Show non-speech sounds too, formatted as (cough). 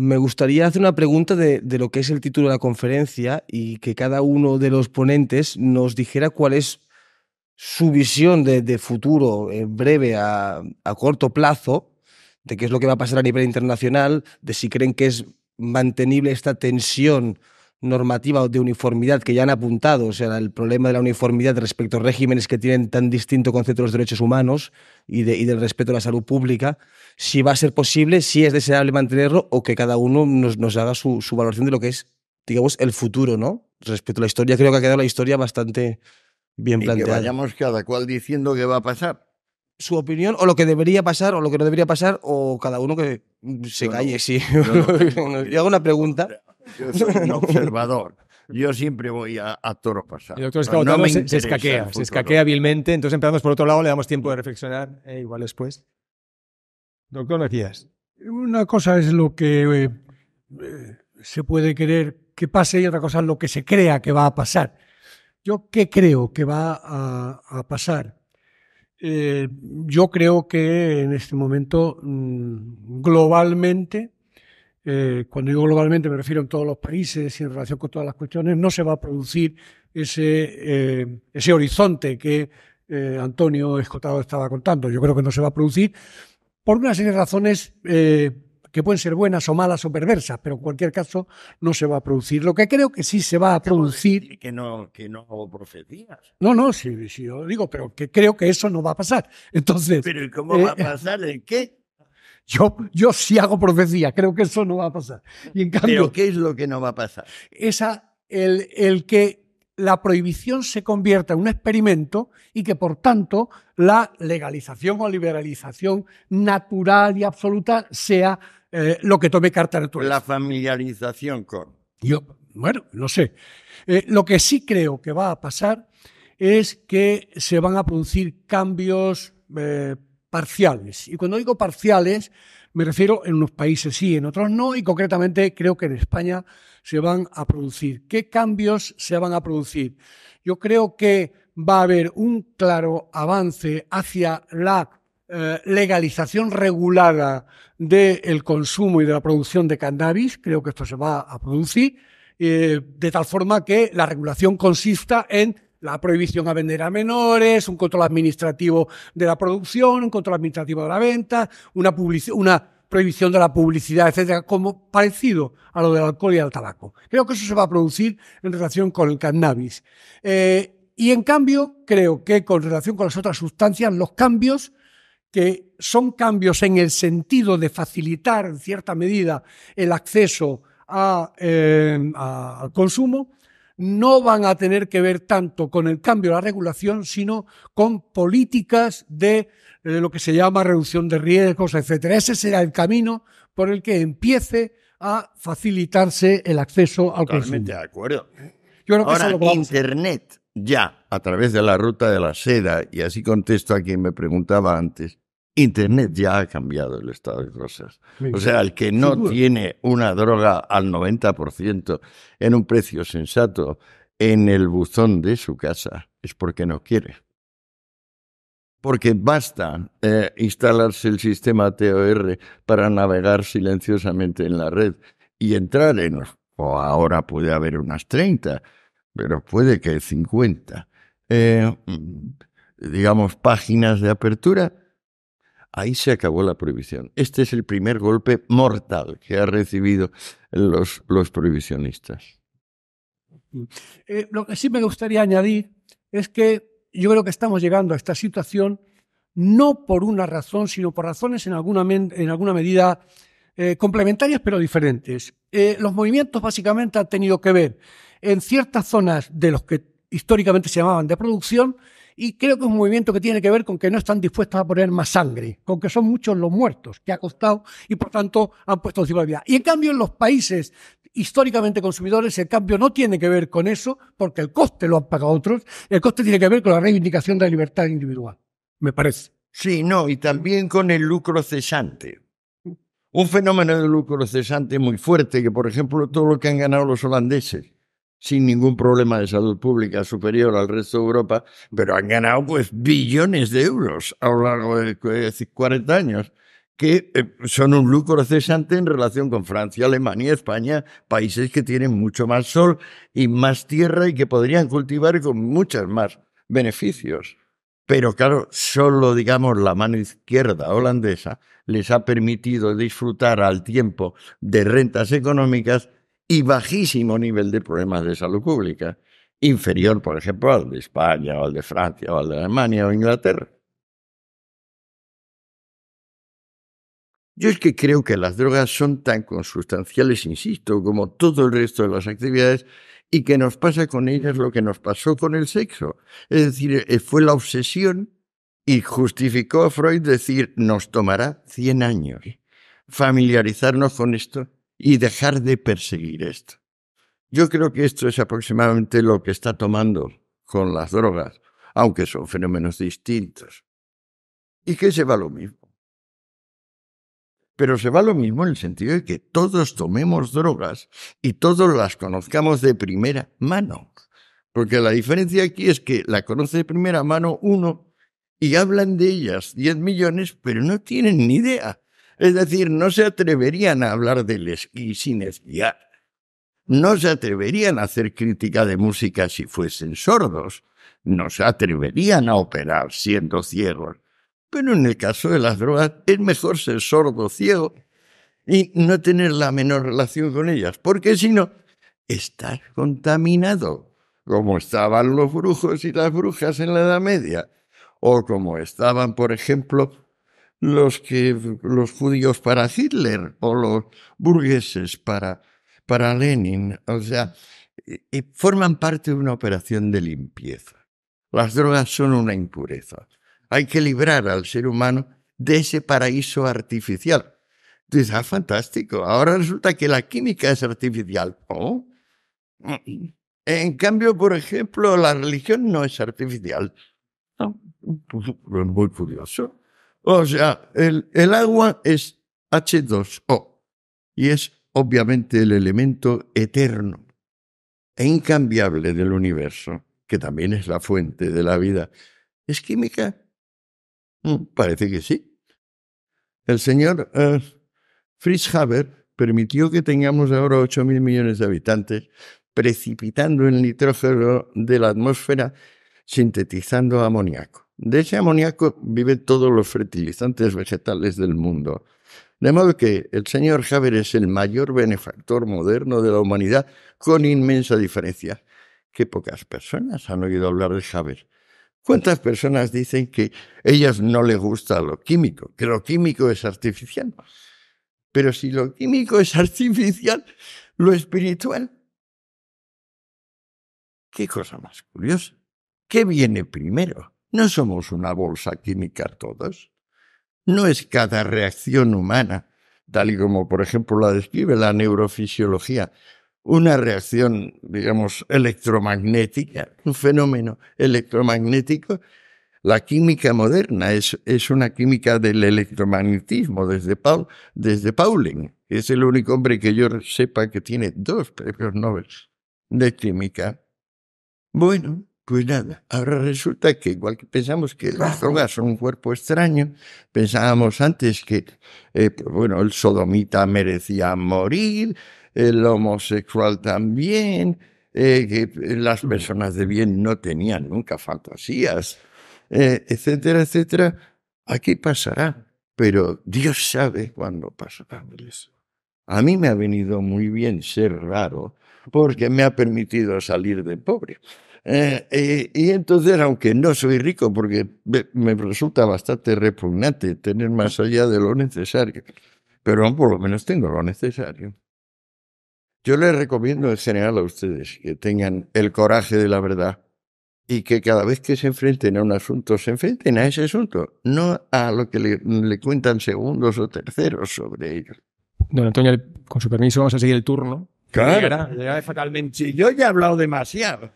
Me gustaría hacer una pregunta de, lo que es el título de la conferencia y que cada uno de los ponentes nos dijera cuál es su visión de, futuro eh, breve a, a corto plazo, de qué es lo que va a pasar a nivel internacional, de si creen que es mantenible esta tensión normativa de uniformidad que ya han apuntado, o sea, el problema de la uniformidad respecto a regímenes que tienen tan distinto concepto de los derechos humanos y, de, y del respeto a la salud pública, si va a ser posible, si es deseable mantenerlo o que cada uno nos, nos haga su, su, valoración de lo que es, digamos, el futuro, ¿no? Respecto a la historia, creo que ha quedado la historia bastante bien y planteada. que vayamos cada cual diciendo qué va a pasar. Su opinión o lo que debería pasar o lo que no debería pasar o cada uno que se calle, sí. (laughs) yo hago una pregunta. Yo soy un (laughs) observador. Yo siempre voy a, a toro pasado. se, escaquea, se escaquea vilmente. Entonces empezamos por otro lado, le damos tiempo de reflexionar, eh, igual después. Doctor Macías. Una cosa es lo que eh, eh, se puede querer que pase y otra cosa es lo que se crea que va a pasar. ¿Yo qué creo que va a, pasar? yo creo que en este momento, mm, globalmente, eh, cuando digo globalmente me refiero en todos los países y en relación con todas las cuestiones, no se va a producir ese, eh, ese horizonte que eh, Antonio Escotado estaba contando. Yo creo que no se va a producir por una serie de razones que pueden ser buenas o malas o perversas, pero en cualquier caso no se va a producir. Lo que creo que sí se va a producir... Que no, que no hago profecías. No, no, sí, sí, yo digo, pero que creo que eso no va a pasar. Entonces... Pero cómo va a pasar? ¿en qué? Yo, sí hago profecía, creo que eso no va a pasar. Y en cambio, qué es lo que no va a pasar? Esa, el, que la prohibición se convierta en un experimento y que, por tanto, la legalización o liberalización natural y absoluta sea eh, lo que tome carta tu La familiarización con. Yo, bueno, no sé. Eh, lo que sí creo que va a pasar es que se van a producir cambios eh, parciales. Y cuando digo parciales, me refiero en unos países sí, en otros no, y concretamente creo que en España se van a producir. ¿Qué cambios se van a producir? Yo creo que va a haber un claro avance hacia la eh, legalización regulada del consumo y de la producción de cannabis. Creo que esto se va a producir. Eh, de tal forma que la regulación consista en la prohibición a vender a menores, un control administrativo de la producción, un control administrativo de la venta, una, prohibición de la publicidad, etcétera, como parecido a lo del alcohol y al tabaco. Creo que eso se va a producir en relación con el cannabis. Eh, y en cambio, creo que con relación con las otras sustancias, los cambios que son cambios en el sentido de facilitar en cierta medida el acceso eh, al consumo, no van a tener que ver tanto con el cambio de la regulación, sino con políticas de, eh, lo que se llama reducción de riesgos, etcétera. Ese será el camino por el que empiece a facilitarse el acceso al de acuerdo. Ahora, Internet ya a través de la ruta de la seda, y así contesto a quien me preguntaba antes, Internet ya ha cambiado el estado de cosas. O sea, el que no tiene una droga al 90% en un precio sensato en el buzón de su casa es porque no quiere. Porque basta eh, instalarse el sistema TOR para navegar silenciosamente en la red y entrar en... O ahora puede haber unas 30, pero puede que 50. Eh, mm, digamos, páginas de apertura Ahí se acabó la prohibición. Este es el primer golpe mortal que han recibido los, prohibicionistas. Mm. Eh, lo que sí me gustaría añadir es que yo creo que estamos llegando a esta situación no por una razón, sino por razones en alguna, en alguna medida eh, complementarias pero diferentes. Eh, los movimientos básicamente han tenido que ver en ciertas zonas de los que históricamente se llamaban de producción y creo que es un movimiento que tiene que ver con que no están dispuestos a poner más sangre, con que son muchos los muertos que ha costado y por tanto han puesto encima la vida. Y en cambio en los países históricamente consumidores, el cambio no tiene que ver con eso, porque el coste lo han pagado otros, el coste tiene que ver con la reivindicación de la libertad individual, me parece. Sí, no, y también con el lucro cesante. Un fenómeno de lucro cesante muy fuerte, que por ejemplo todo lo que han ganado los holandeses sin ningún problema de salud pública superior al resto de Europa, pero han ganado pues billones de euros a lo largo de 40 eh, años, que eh, son un lucro cesante en relación con Francia, Alemania, España, países que tienen mucho más sol y más tierra y que podrían cultivar con muchos más beneficios. Pero claro, solo digamos la mano izquierda holandesa les ha permitido disfrutar al tiempo de rentas económicas y bajísimo nivel de problemas de salud pública, inferior, por ejemplo, al de España o al de Francia o al de Alemania o Inglaterra. Yo es que creo que las drogas son tan consustanciales, insisto, como todo el resto de las actividades y que nos pasa con ellas lo que nos pasó con el sexo. Es decir, eh, fue la obsesión y justificó a Freud decir, nos tomará 100 años familiarizarnos con esto y dejar de perseguir esto. Yo creo que esto es aproximadamente lo que está tomando con las drogas, aunque son fenómenos distintos. Y que se va lo mismo. Pero se va lo mismo en el sentido de que todos tomemos drogas y todos las conozcamos de primera mano. Porque la diferencia aquí es que la conoce de primera mano uno y hablan de ellas 10 millones, pero no tienen ni idea es decir, no se atreverían a hablar del esquí sin esquiar. No se atreverían a hacer crítica de música si fuesen sordos. No se atreverían a operar siendo ciegos. Pero en el caso de las drogas es mejor ser sordo ciego y no tener la menor relación con ellas, porque si no, estás contaminado, como estaban los brujos y las brujas en la Edad Media, o como estaban, por ejemplo, los, que, los judíos para Hitler o los burgueses para, para Lenin. O sea, forman parte de una operación de limpieza. Las drogas son una impureza. Hay que librar al ser humano de ese paraíso artificial. Entonces, ah, fantástico, ahora resulta que la química es artificial. En cambio, por ejemplo, la religión no es artificial. No. Muy curioso. O sea, el, agua es H2O y es obviamente el elemento eterno e incambiable del universo, que también es la fuente de la vida. ¿Es química? Mm, parece que sí. El señor eh, Fritz Haber permitió que tengamos ahora 8.000 millones de habitantes, precipitando el nitrógeno de la atmósfera, sintetizando amoníaco. De ese amoníaco viven todos los fertilizantes vegetales del mundo. De modo que el señor Haber es el mayor benefactor moderno de la humanidad, con inmensa diferencia. Qué pocas personas han oído hablar de Haber. ¿Cuántas personas dicen que ellas no les gusta lo químico, que lo químico es artificial? Pero si lo químico es artificial, lo espiritual. Qué cosa más curiosa. ¿Qué viene primero? No somos una bolsa química todas. No es cada reacción humana, tal y como por ejemplo la describe la neurofisiología, una reacción, digamos, electromagnética, un fenómeno electromagnético. La química moderna es, una química del electromagnetismo desde, Paul, desde Pauling. Es el único hombre que yo sepa que tiene dos premios Nobel de química. Bueno, pues nada, ahora resulta que igual que pensamos que las drogas son un cuerpo extraño, pensábamos antes que, eh, pues bueno, el sodomita merecía morir, el homosexual también, eh, que las personas de bien no tenían nunca fantasías, eh, etcétera, etcétera. Aquí pasará, pero Dios sabe cuándo pasará. A mí me ha venido muy bien ser raro porque me ha permitido salir de pobre. Eh, eh, y entonces, aunque no soy rico, porque me resulta bastante repugnante tener más allá de lo necesario, pero por lo menos tengo lo necesario. Yo les recomiendo en general a ustedes que tengan el coraje de la verdad y que cada vez que se enfrenten a un asunto, se enfrenten a ese asunto, no a lo que le, le cuentan segundos o terceros sobre ellos. Don Antonio, con su permiso, vamos a seguir el turno. Claro. fatalmente. yo ya he hablado demasiado.